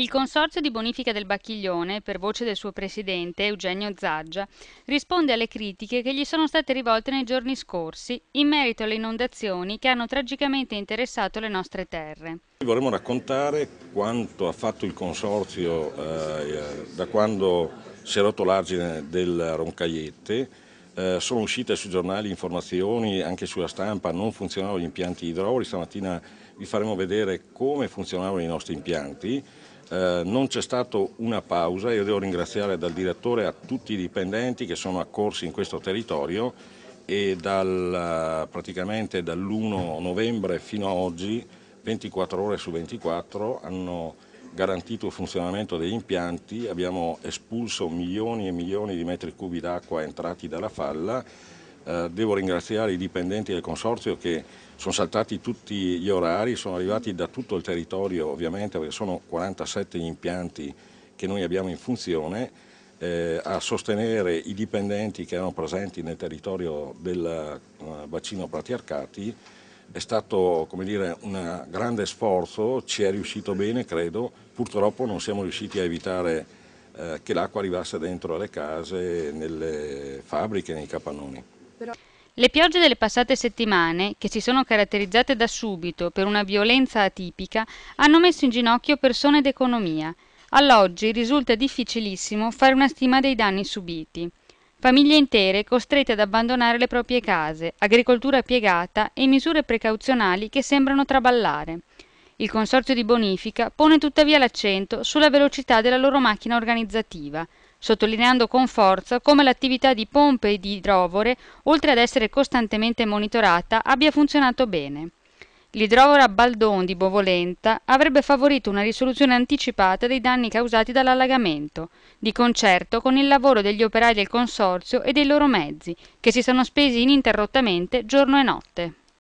Il Consorzio di bonifica del Bacchiglione, per voce del suo presidente Eugenio Zaggia, risponde alle critiche che gli sono state rivolte nei giorni scorsi in merito alle inondazioni che hanno tragicamente interessato le nostre terre. Vorremmo raccontare quanto ha fatto il Consorzio eh, da quando si è rotto l'argine del Roncagliette eh, sono uscite sui giornali informazioni, anche sulla stampa, non funzionavano gli impianti idroli, stamattina vi faremo vedere come funzionavano i nostri impianti. Eh, non c'è stata una pausa, io devo ringraziare dal direttore a tutti i dipendenti che sono accorsi in questo territorio e dal, eh, praticamente dall'1 novembre fino a oggi 24 ore su 24 hanno garantito il funzionamento degli impianti, abbiamo espulso milioni e milioni di metri cubi d'acqua entrati dalla falla. Eh, devo ringraziare i dipendenti del consorzio che sono saltati tutti gli orari, sono arrivati da tutto il territorio ovviamente perché sono 47 gli impianti che noi abbiamo in funzione. Eh, a sostenere i dipendenti che erano presenti nel territorio del eh, bacino Prati Arcati è stato dire, un grande sforzo, ci è riuscito bene credo, purtroppo non siamo riusciti a evitare eh, che l'acqua arrivasse dentro alle case, nelle fabbriche, nei capannoni. Le piogge delle passate settimane, che si sono caratterizzate da subito per una violenza atipica, hanno messo in ginocchio persone ed economia. All'oggi risulta difficilissimo fare una stima dei danni subiti famiglie intere costrette ad abbandonare le proprie case, agricoltura piegata e misure precauzionali che sembrano traballare. Il Consorzio di Bonifica pone tuttavia l'accento sulla velocità della loro macchina organizzativa, sottolineando con forza come l'attività di pompe e di idrovore, oltre ad essere costantemente monitorata, abbia funzionato bene. L'idrovora Baldon di Bovolenta avrebbe favorito una risoluzione anticipata dei danni causati dall'allagamento, di concerto con il lavoro degli operai del consorzio e dei loro mezzi, che si sono spesi ininterrottamente giorno e notte.